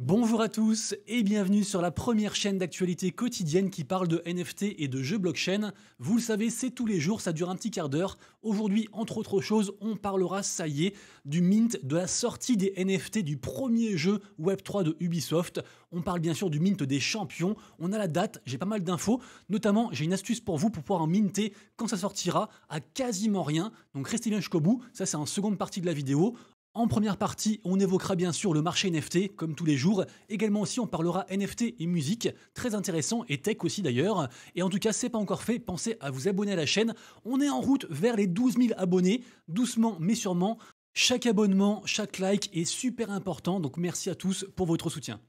Bonjour à tous et bienvenue sur la première chaîne d'actualité quotidienne qui parle de NFT et de jeux blockchain. Vous le savez, c'est tous les jours, ça dure un petit quart d'heure. Aujourd'hui, entre autres choses, on parlera, ça y est, du mint, de la sortie des NFT du premier jeu Web3 de Ubisoft. On parle bien sûr du mint des champions. On a la date, j'ai pas mal d'infos. Notamment, j'ai une astuce pour vous pour pouvoir en minter quand ça sortira à quasiment rien. Donc restez bien jusqu'au bout, ça c'est en seconde partie de la vidéo. En première partie, on évoquera bien sûr le marché NFT, comme tous les jours. Également aussi, on parlera NFT et musique, très intéressant, et tech aussi d'ailleurs. Et en tout cas, c'est pas encore fait, pensez à vous abonner à la chaîne. On est en route vers les 12 000 abonnés, doucement mais sûrement. Chaque abonnement, chaque like est super important, donc merci à tous pour votre soutien.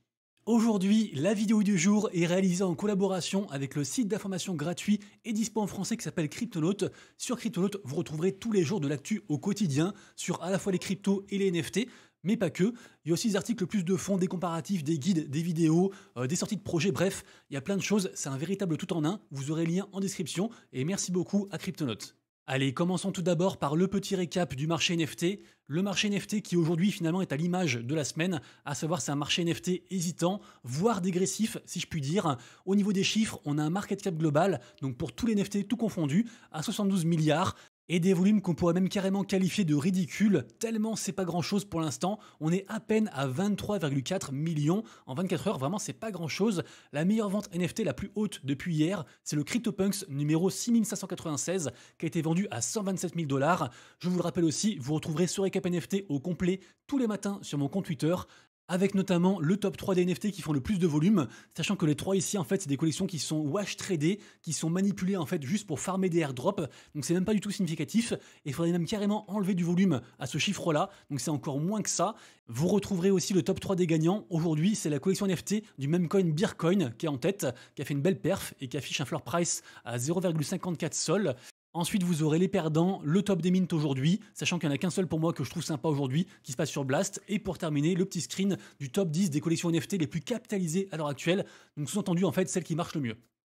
Aujourd'hui, la vidéo du jour est réalisée en collaboration avec le site d'information gratuit et dispo en français qui s'appelle CryptoNote. Sur CryptoNote, vous retrouverez tous les jours de l'actu au quotidien sur à la fois les cryptos et les NFT, mais pas que. Il y a aussi des articles plus de fond, des comparatifs, des guides, des vidéos, euh, des sorties de projets, bref, il y a plein de choses. C'est un véritable tout en un. Vous aurez le lien en description et merci beaucoup à CryptoNote. Allez, commençons tout d'abord par le petit récap du marché NFT. Le marché NFT qui aujourd'hui finalement est à l'image de la semaine, à savoir c'est un marché NFT hésitant, voire dégressif si je puis dire. Au niveau des chiffres, on a un market cap global, donc pour tous les NFT tout confondus, à 72 milliards, et des volumes qu'on pourrait même carrément qualifier de ridicules, tellement c'est pas grand chose pour l'instant. On est à peine à 23,4 millions. En 24 heures, vraiment, c'est pas grand chose. La meilleure vente NFT la plus haute depuis hier, c'est le CryptoPunks numéro 6596 qui a été vendu à 127 000 dollars. Je vous le rappelle aussi, vous retrouverez ce récap NFT au complet tous les matins sur mon compte Twitter avec notamment le top 3 des NFT qui font le plus de volume, sachant que les 3 ici en fait c'est des collections qui sont wash tradées, qui sont manipulées en fait juste pour farmer des airdrops, donc c'est même pas du tout significatif, et il faudrait même carrément enlever du volume à ce chiffre là, donc c'est encore moins que ça. Vous retrouverez aussi le top 3 des gagnants, aujourd'hui c'est la collection NFT du même coin Beercoin qui est en tête, qui a fait une belle perf et qui affiche un floor price à 0,54 sol, Ensuite, vous aurez les perdants, le top des mints aujourd'hui, sachant qu'il n'y en a qu'un seul pour moi que je trouve sympa aujourd'hui, qui se passe sur Blast. Et pour terminer, le petit screen du top 10 des collections NFT les plus capitalisées à l'heure actuelle. Donc sous-entendu, en fait, celles qui marchent le mieux.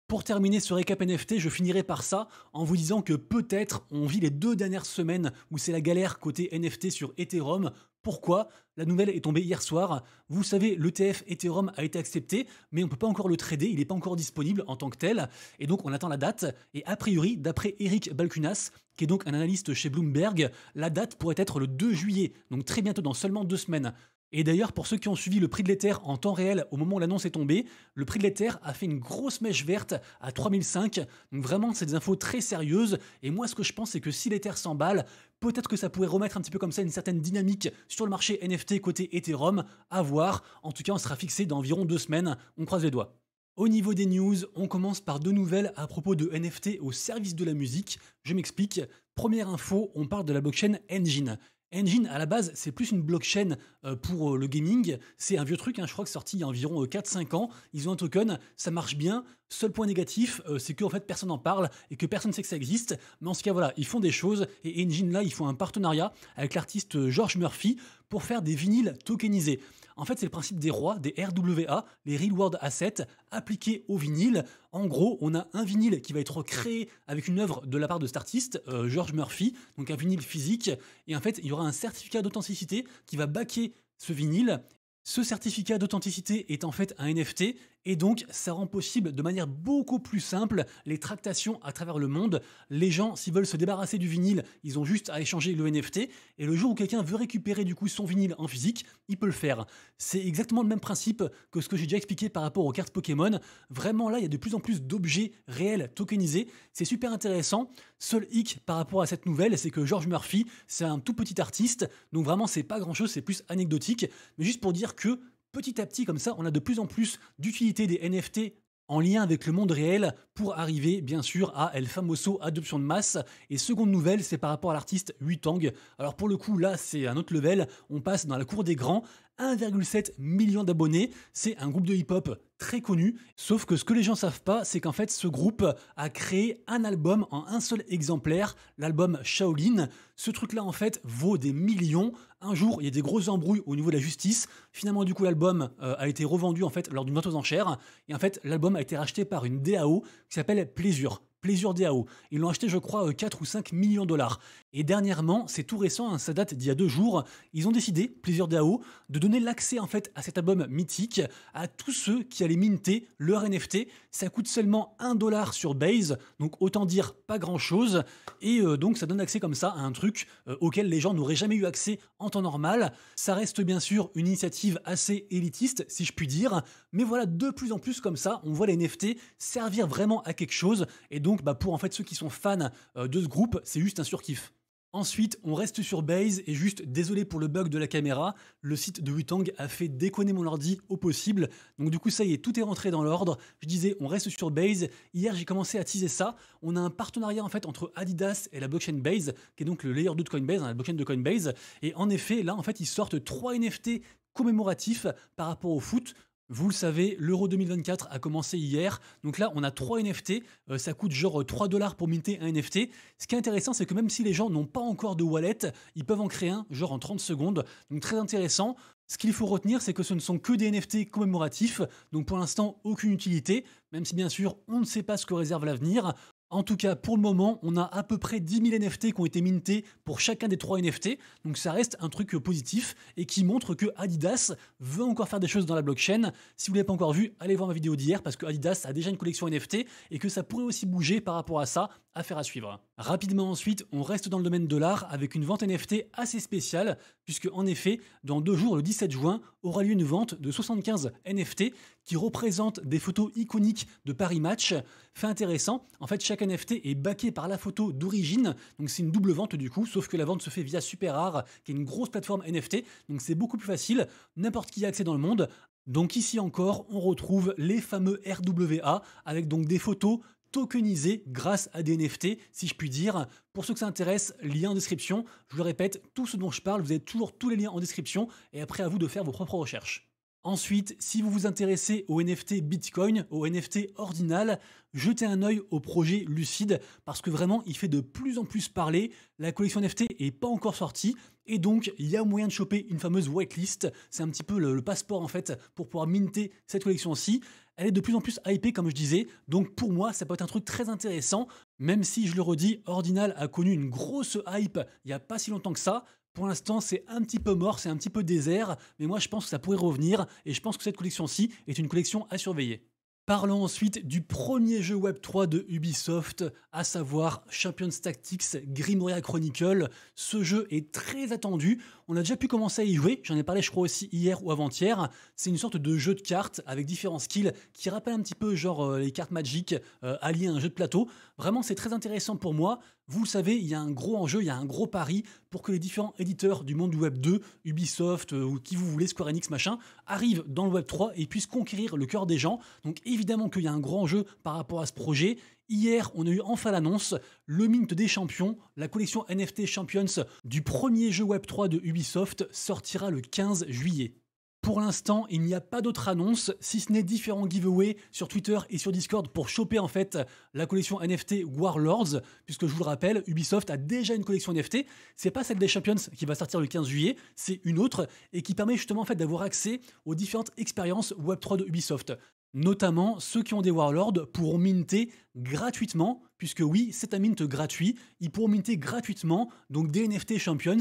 Pour terminer ce récap NFT, je finirai par ça en vous disant que peut-être on vit les deux dernières semaines où c'est la galère côté NFT sur Ethereum pourquoi. La nouvelle est tombée hier soir. Vous savez, l'ETF Ethereum a été accepté, mais on ne peut pas encore le trader, il n'est pas encore disponible en tant que tel. Et donc on attend la date. Et a priori, d'après Eric Balkunas, qui est donc un analyste chez Bloomberg, la date pourrait être le 2 juillet, donc très bientôt dans seulement deux semaines. Et d'ailleurs, pour ceux qui ont suivi le prix de l'Ether en temps réel au moment où l'annonce est tombée, le prix de l'Ether a fait une grosse mèche verte à 3005. Donc vraiment, c'est des infos très sérieuses. Et moi, ce que je pense, c'est que si l'Ether s'emballe, peut-être que ça pourrait remettre un petit peu comme ça une certaine dynamique sur le marché NFT côté Ethereum. À voir. En tout cas, on sera fixé dans environ deux semaines. On croise les doigts. Au niveau des news, on commence par deux nouvelles à propos de NFT au service de la musique. Je m'explique. Première info, on parle de la blockchain Engine. Engine, à la base, c'est plus une blockchain euh, pour euh, le gaming. C'est un vieux truc, hein, je crois que sorti il y a environ 4-5 euh, ans. Ils ont un token, ça marche bien. Seul point négatif, euh, c'est qu'en fait personne n'en parle et que personne ne sait que ça existe. Mais en ce cas voilà, ils font des choses et Engine là, ils font un partenariat avec l'artiste euh, George Murphy pour faire des vinyles tokenisés. En fait, c'est le principe des rois, des RWA, les Real World Assets, appliqués au vinyle. En gros, on a un vinyle qui va être créé avec une œuvre de la part de cet artiste, euh, George Murphy, donc un vinyle physique. Et en fait, il y aura un certificat d'authenticité qui va baquer ce vinyle. Ce certificat d'authenticité est en fait un NFT et donc, ça rend possible de manière beaucoup plus simple les tractations à travers le monde. Les gens, s'ils veulent se débarrasser du vinyle, ils ont juste à échanger le NFT. Et le jour où quelqu'un veut récupérer du coup son vinyle en physique, il peut le faire. C'est exactement le même principe que ce que j'ai déjà expliqué par rapport aux cartes Pokémon. Vraiment là, il y a de plus en plus d'objets réels tokenisés. C'est super intéressant. Seul hic par rapport à cette nouvelle, c'est que George Murphy, c'est un tout petit artiste. Donc vraiment, c'est pas grand chose, c'est plus anecdotique. Mais juste pour dire que petit à petit, comme ça, on a de plus en plus d'utilité des NFT en lien avec le monde réel pour arriver bien sûr à El Famoso adoption de masse. Et seconde nouvelle, c'est par rapport à l'artiste Huitang. Alors pour le coup là c'est un autre level, on passe dans la cour des grands 1,7 million d'abonnés. C'est un groupe de hip-hop très connu. Sauf que ce que les gens savent pas, c'est qu'en fait, ce groupe a créé un album en un seul exemplaire, l'album Shaolin. Ce truc-là, en fait, vaut des millions. Un jour, il y a des grosses embrouilles au niveau de la justice. Finalement, du coup, l'album euh, a été revendu, en fait, lors d'une vente aux enchères. Et en fait, l'album a été racheté par une DAO qui s'appelle Pleasure. Plaisure DAO. Ils l'ont acheté, je crois, 4 euh, ou 5 millions de dollars. Et dernièrement, c'est tout récent, hein, ça date d'il y a deux jours, ils ont décidé, Pleasure DAO, de donner l'accès en fait à cet album mythique à tous ceux qui allaient minter leur NFT. Ça coûte seulement 1 dollar sur Base, donc autant dire pas grand chose. Et euh, donc ça donne accès comme ça à un truc euh, auquel les gens n'auraient jamais eu accès en temps normal. Ça reste bien sûr une initiative assez élitiste, si je puis dire, mais voilà, de plus en plus comme ça, on voit les NFT servir vraiment à quelque chose. Et donc donc, bah, pour en fait ceux qui sont fans euh, de ce groupe, c'est juste un surkiff. Ensuite, on reste sur Base et juste désolé pour le bug de la caméra, le site de Wutang a fait déconner mon ordi au possible. Donc du coup ça y est, tout est rentré dans l'ordre. Je disais, on reste sur Base. Hier, j'ai commencé à teaser ça. On a un partenariat en fait entre Adidas et la blockchain Base, qui est donc le layer 2 de Coinbase, hein, la blockchain de Coinbase. Et en effet, là en fait, ils sortent trois NFT commémoratifs par rapport au foot. Vous le savez, l'euro 2024 a commencé hier. Donc là, on a 3 NFT. Euh, ça coûte genre 3 dollars pour minter un NFT. Ce qui est intéressant, c'est que même si les gens n'ont pas encore de wallet, ils peuvent en créer un, genre en 30 secondes. Donc très intéressant. Ce qu'il faut retenir, c'est que ce ne sont que des NFT commémoratifs, donc pour l'instant aucune utilité, même si bien sûr on ne sait pas ce que réserve l'avenir. En tout cas, pour le moment, on a à peu près 10 000 NFT qui ont été mintés pour chacun des trois NFT, donc ça reste un truc positif et qui montre que Adidas veut encore faire des choses dans la blockchain. Si vous ne l'avez pas encore vu, allez voir ma vidéo d'hier parce que Adidas a déjà une collection NFT et que ça pourrait aussi bouger par rapport à ça Affaire à suivre. Rapidement ensuite, on reste dans le domaine de l'art avec une vente NFT assez spéciale, puisque en effet, dans deux jours, le 17 juin, aura lieu une vente de 75 NFT qui représentent des photos iconiques de Paris Match. Fait intéressant, en fait, chaque NFT est backé par la photo d'origine, donc c'est une double vente du coup, sauf que la vente se fait via SuperArt, qui est une grosse plateforme NFT, donc c'est beaucoup plus facile, n'importe qui a accès dans le monde, donc ici encore, on retrouve les fameux RWA avec donc des photos tokenisé grâce à des NFT, si je puis dire. Pour ceux que ça intéresse, lien en description. Je le répète, tout ce dont je parle, vous avez toujours tous les liens en description et après à vous de faire vos propres recherches. Ensuite, si vous vous intéressez au NFT Bitcoin, au NFT ordinal, jetez un œil au projet Lucide parce que vraiment il fait de plus en plus parler. La collection NFT n'est pas encore sortie et donc il y a moyen de choper une fameuse whitelist. C'est un petit peu le, le, passeport en fait pour pouvoir minter cette collection-ci elle est de plus en plus hypée, comme je disais. Donc pour moi, ça peut être un truc très intéressant, même si, je le redis, Ordinal a connu une grosse hype il n'y a pas si longtemps que ça. Pour l'instant, c'est un petit peu mort, c'est un petit peu désert, mais moi je pense que ça pourrait revenir et je pense que cette collection-ci est une collection à surveiller. Parlons ensuite du premier jeu Web3 de Ubisoft, à savoir Champions Tactics Grimoria Chronicle. Ce jeu est très attendu on a déjà pu commencer à y jouer, j'en ai parlé je crois aussi hier ou avant-hier. C'est une sorte de jeu de cartes avec différents skills qui rappelle un petit peu genre euh, les cartes magiques euh, alliées à un jeu de plateau. Vraiment c'est très intéressant pour moi. Vous le savez, il y a un gros enjeu, il y a un gros pari pour que les différents éditeurs du monde du Web 2, Ubisoft euh, ou qui vous voulez, Square Enix, machin, arrivent dans le Web 3 et puissent conquérir le cœur des gens. Donc évidemment qu'il y a un grand enjeu par rapport à ce projet. Hier, on a eu enfin l'annonce, le mint des champions, la collection NFT Champions du premier jeu Web3 de Ubisoft sortira le 15 juillet. Pour l'instant, il n'y a pas d'autre annonce, si ce n'est différents giveaways sur Twitter et sur Discord pour choper en fait la collection NFT Warlords, puisque je vous le rappelle, Ubisoft a déjà une collection NFT. C'est pas celle des Champions qui va sortir le 15 juillet, c'est une autre et qui permet justement en fait d'avoir accès aux différentes expériences Web3 de Ubisoft. Notamment, ceux qui ont des Warlords pourront minter gratuitement, puisque oui, c'est un mint gratuit, ils pourront minter gratuitement donc des NFT Champions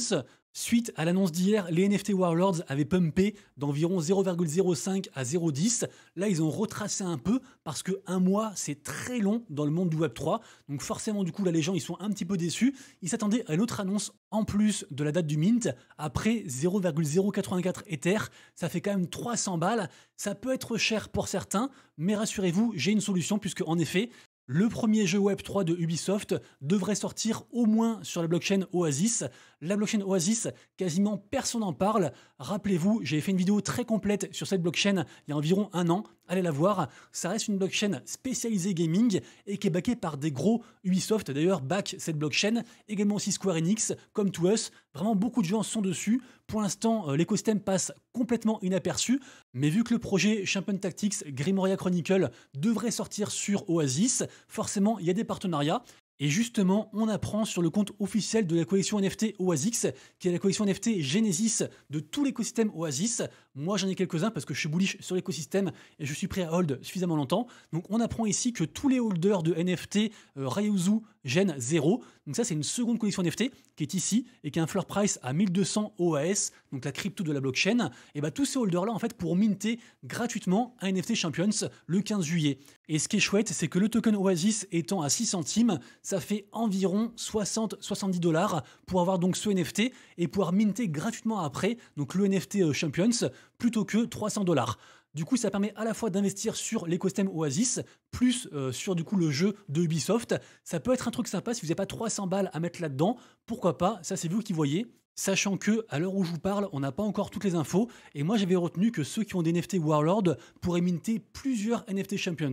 Suite à l'annonce d'hier, les NFT Warlords avaient pumpé d'environ 0,05 à 0,10. Là, ils ont retracé un peu parce que un mois, c'est très long dans le monde du Web3. Donc forcément, du coup, là, les gens, ils sont un petit peu déçus. Ils s'attendaient à une autre annonce en plus de la date du mint. Après 0,084 Ether, ça fait quand même 300 balles. Ça peut être cher pour certains, mais rassurez-vous, j'ai une solution puisque, en effet, le premier jeu Web3 de Ubisoft devrait sortir au moins sur la blockchain Oasis. La blockchain Oasis, quasiment personne n'en parle. Rappelez-vous, j'ai fait une vidéo très complète sur cette blockchain il y a environ un an. Allez la voir, ça reste une blockchain spécialisée gaming et qui est backée par des gros Ubisoft d'ailleurs back cette blockchain, également aussi Square Enix, comme to us, vraiment beaucoup de gens sont dessus. Pour l'instant, euh, l'écosystème passe complètement inaperçu, mais vu que le projet Champion Tactics Grimoria Chronicle devrait sortir sur Oasis, forcément il y a des partenariats et justement, on apprend sur le compte officiel de la collection NFT Oasis, qui est la collection NFT Genesis de tout l'écosystème Oasis. Moi, j'en ai quelques-uns parce que je suis bullish sur l'écosystème et je suis prêt à hold suffisamment longtemps. Donc, on apprend ici que tous les holders de NFT euh, Ryuzu zéro. 0, donc ça, c'est une seconde collection NFT qui est ici et qui a un floor price à 1200 OAS, donc la crypto de la blockchain. Et bah, tous ces holders-là, en fait, pour minter gratuitement un NFT Champions le 15 juillet. Et ce qui est chouette, c'est que le token Oasis étant à 6 centimes, ça fait environ 60-70 dollars pour avoir donc ce NFT et pouvoir minter gratuitement après, donc le NFT euh, Champions plutôt que 300 dollars. Du coup, ça permet à la fois d'investir sur l'écosystème Oasis, plus euh, sur du coup le jeu de Ubisoft. Ça peut être un truc sympa si vous n'avez pas 300 balles à mettre là-dedans. Pourquoi pas Ça, c'est vous qui voyez. Sachant que, à l'heure où je vous parle, on n'a pas encore toutes les infos. Et moi, j'avais retenu que ceux qui ont des NFT Warlord pourraient minter plusieurs NFT Champions.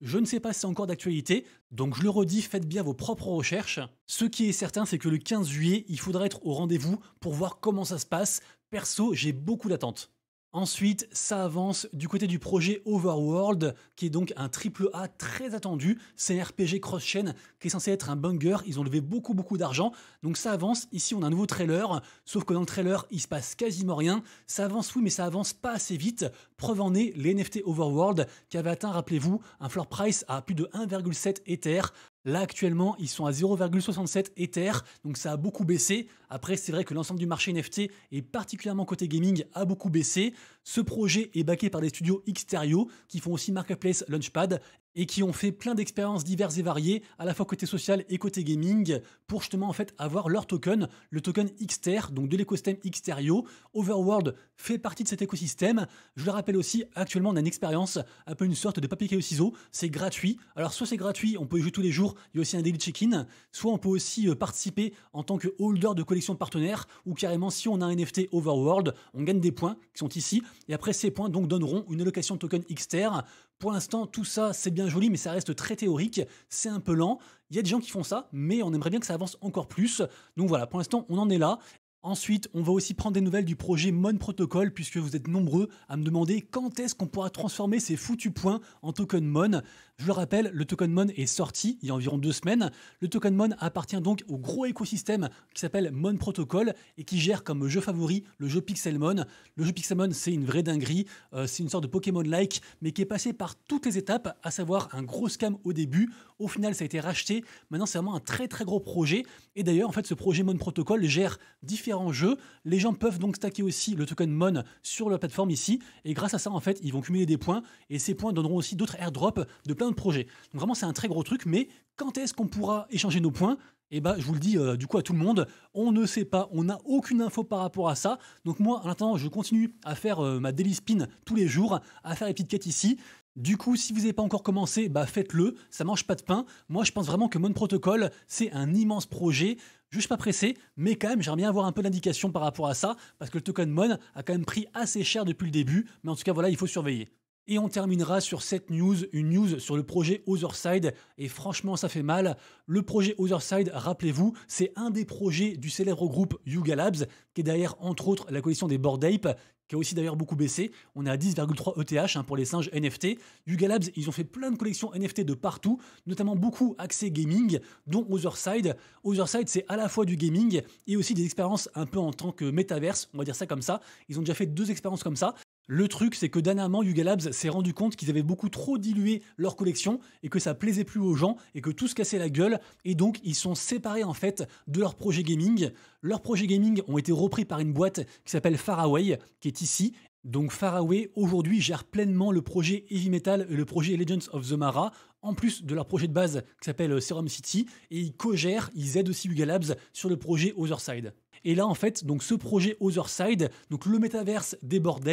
Je ne sais pas si c'est encore d'actualité, donc je le redis, faites bien vos propres recherches. Ce qui est certain, c'est que le 15 juillet, il faudra être au rendez-vous pour voir comment ça se passe. Perso, j'ai beaucoup d'attentes. Ensuite, ça avance du côté du projet Overworld, qui est donc un triple A très attendu. C'est un RPG cross-chain qui est censé être un banger. Ils ont levé beaucoup, beaucoup d'argent. Donc ça avance. Ici, on a un nouveau trailer. Sauf que dans le trailer, il se passe quasiment rien. Ça avance, oui, mais ça avance pas assez vite. Preuve en est, les NFT Overworld, qui avait atteint, rappelez-vous, un floor price à plus de 1,7 Ether. Là, actuellement, ils sont à 0,67 Ether, donc ça a beaucoup baissé. Après, c'est vrai que l'ensemble du marché NFT, et particulièrement côté gaming, a beaucoup baissé. Ce projet est backé par des studios Xterio, qui font aussi Marketplace Launchpad, et qui ont fait plein d'expériences diverses et variées, à la fois côté social et côté gaming, pour justement en fait avoir leur token, le token Xter, donc de l'écosystème Xterio. Overworld fait partie de cet écosystème. Je le rappelle aussi, actuellement on a une expérience, un peu une sorte de papier caillou ciseau c'est gratuit. Alors soit c'est gratuit, on peut y jouer tous les jours, il y a aussi un daily check-in, soit on peut aussi euh, participer en tant que holder de collection de partenaires. ou carrément si on a un NFT Overworld, on gagne des points qui sont ici, et après ces points donc donneront une allocation de token Xter pour l'instant, tout ça, c'est bien joli, mais ça reste très théorique, c'est un peu lent. Il y a des gens qui font ça, mais on aimerait bien que ça avance encore plus. Donc voilà, pour l'instant, on en est là. Ensuite, on va aussi prendre des nouvelles du projet Mon Protocol, puisque vous êtes nombreux à me demander quand est-ce qu'on pourra transformer ces foutus points en token Mon. Je le rappelle, le Token Mon est sorti il y a environ deux semaines. Le Token Mon appartient donc au gros écosystème qui s'appelle Mon Protocol et qui gère comme jeu favori le jeu Pixelmon. Le jeu Pixelmon, c'est une vraie dinguerie, euh, c'est une sorte de Pokémon-like, mais qui est passé par toutes les étapes, à savoir un gros scam au début. Au final, ça a été racheté. Maintenant, c'est vraiment un très très gros projet. Et d'ailleurs, en fait, ce projet Mon Protocol gère différents jeux. Les gens peuvent donc stacker aussi le token Mon sur la plateforme ici. Et grâce à ça, en fait, ils vont cumuler des points. Et ces points donneront aussi d'autres airdrops de plein donc vraiment, c'est un très gros truc, mais quand est-ce qu'on pourra échanger nos points et eh ben, je vous le dis euh, du coup à tout le monde, on ne sait pas, on n'a aucune info par rapport à ça. Donc moi, en attendant, je continue à faire euh, ma daily spin tous les jours, à faire les petites quêtes ici. Du coup, si vous n'avez pas encore commencé, bah faites-le, ça mange pas de pain. Moi, je pense vraiment que Mon Protocol, c'est un immense projet. Je suis pas pressé, mais quand même, j'aimerais bien avoir un peu d'indication par rapport à ça, parce que le token Mon a quand même pris assez cher depuis le début. Mais en tout cas, voilà, il faut surveiller. Et on terminera sur cette news, une news sur le projet Otherside. Et franchement, ça fait mal. Le projet Otherside, rappelez-vous, c'est un des projets du célèbre groupe Yuga Labs, qui est derrière, entre autres, la collection des Bored Ape, qui a aussi d'ailleurs beaucoup baissé. On est à 10,3 ETH hein, pour les singes NFT. Yuga Labs, ils ont fait plein de collections NFT de partout, notamment beaucoup axées gaming, dont Otherside. Otherside, c'est à la fois du gaming et aussi des expériences un peu en tant que métaverse, on va dire ça comme ça. Ils ont déjà fait deux expériences comme ça. Le truc, c'est que dernièrement, Yuga Labs s'est rendu compte qu'ils avaient beaucoup trop dilué leur collection et que ça plaisait plus aux gens et que tout se cassait la gueule. Et donc, ils sont séparés en fait de leur projet gaming. Leurs projets gaming ont été repris par une boîte qui s'appelle Faraway, qui est ici. Donc Faraway aujourd'hui gère pleinement le projet Heavy Metal et le projet Legends of the Mara, en plus de leur projet de base qui s'appelle euh, Serum City, et ils co-gèrent, ils aident aussi Yuga Labs sur le projet Other Side. Et là, en fait, donc ce projet Other Side, donc le métaverse des Bored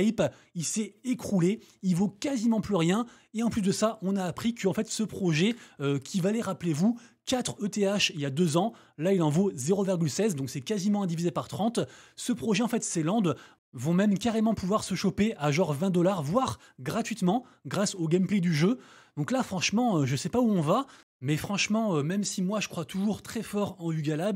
il s'est écroulé, il vaut quasiment plus rien. Et en plus de ça, on a appris que fait, ce projet euh, qui valait, rappelez-vous, 4 ETH il y a 2 ans, là il en vaut 0,16, donc c'est quasiment divisé par 30. Ce projet en fait, ces landes vont même carrément pouvoir se choper à genre 20 dollars, voire gratuitement, grâce au gameplay du jeu. Donc là, franchement, euh, je ne sais pas où on va. Mais franchement, euh, même si moi je crois toujours très fort en Huga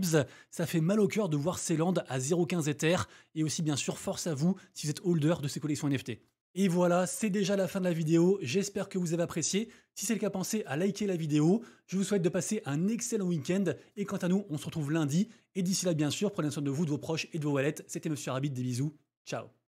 ça fait mal au cœur de voir ces landes à 0,15 Ether, et aussi bien sûr force à vous si vous êtes holder de ces collections NFT. Et voilà, c'est déjà la fin de la vidéo, j'espère que vous avez apprécié. Si c'est le cas, pensez à liker la vidéo. Je vous souhaite de passer un excellent week-end, et quant à nous, on se retrouve lundi. Et d'ici là, bien sûr, prenez soin de vous, de vos proches et de vos wallets. C'était Monsieur Rabbit, des bisous, ciao